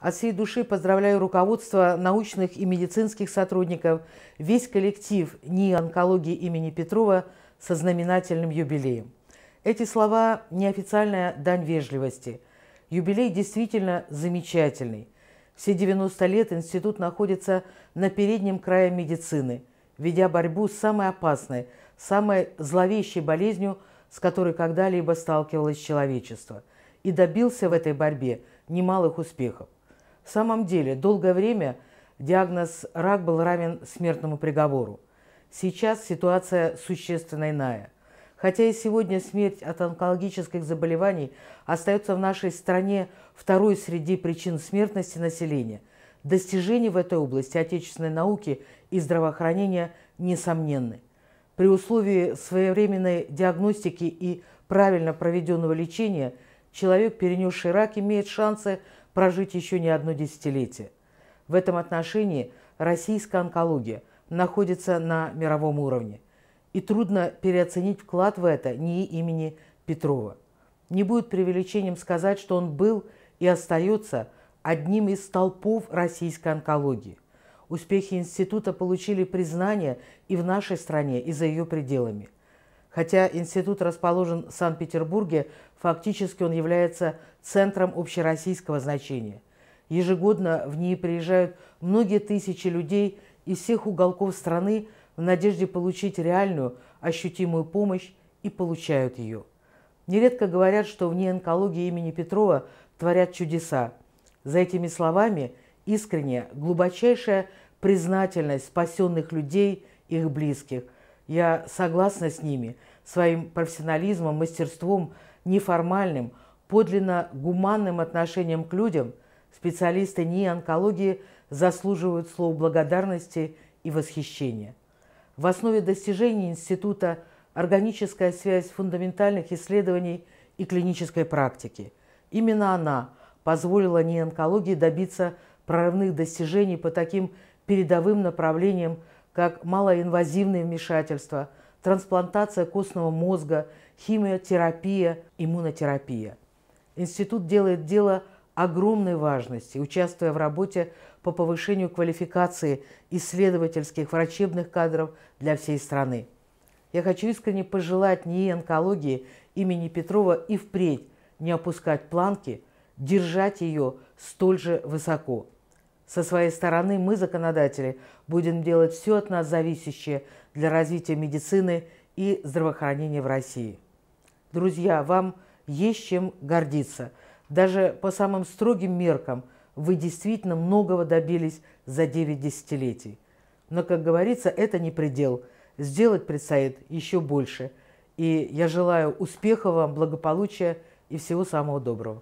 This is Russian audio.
От всей души поздравляю руководство научных и медицинских сотрудников, весь коллектив НИИ онкологии имени Петрова со знаменательным юбилеем. Эти слова – неофициальная дань вежливости. Юбилей действительно замечательный. Все 90 лет институт находится на переднем крае медицины, ведя борьбу с самой опасной, самой зловещей болезнью, с которой когда-либо сталкивалось человечество, и добился в этой борьбе немалых успехов. В самом деле, долгое время диагноз «рак» был равен смертному приговору. Сейчас ситуация существенно иная. Хотя и сегодня смерть от онкологических заболеваний остается в нашей стране второй среди причин смертности населения, достижения в этой области отечественной науки и здравоохранения несомненны. При условии своевременной диагностики и правильно проведенного лечения человек, перенесший рак, имеет шансы – прожить еще не одно десятилетие. В этом отношении российская онкология находится на мировом уровне. И трудно переоценить вклад в это НИИ имени Петрова. Не будет преувеличением сказать, что он был и остается одним из столпов российской онкологии. Успехи института получили признание и в нашей стране, и за ее пределами – Хотя институт расположен в Санкт-Петербурге, фактически он является центром общероссийского значения. Ежегодно в ней приезжают многие тысячи людей из всех уголков страны в надежде получить реальную, ощутимую помощь и получают ее. Нередко говорят, что вне онкологии имени Петрова творят чудеса. За этими словами искренняя, глубочайшая признательность спасенных людей, их близких – я согласна с ними. Своим профессионализмом, мастерством, неформальным, подлинно гуманным отношением к людям специалисты НИИ онкологии заслуживают слов благодарности и восхищения. В основе достижений института органическая связь фундаментальных исследований и клинической практики. Именно она позволила неонкологии добиться прорывных достижений по таким передовым направлениям, как малоинвазивные вмешательства, трансплантация костного мозга, химиотерапия, иммунотерапия. Институт делает дело огромной важности, участвуя в работе по повышению квалификации исследовательских врачебных кадров для всей страны. Я хочу искренне пожелать НИИ онкологии имени Петрова и впредь не опускать планки, держать ее столь же высоко – со своей стороны мы, законодатели, будем делать все от нас зависящее для развития медицины и здравоохранения в России. Друзья, вам есть чем гордиться. Даже по самым строгим меркам вы действительно многого добились за 9 десятилетий. Но, как говорится, это не предел. Сделать предстоит еще больше. И я желаю успехов вам, благополучия и всего самого доброго.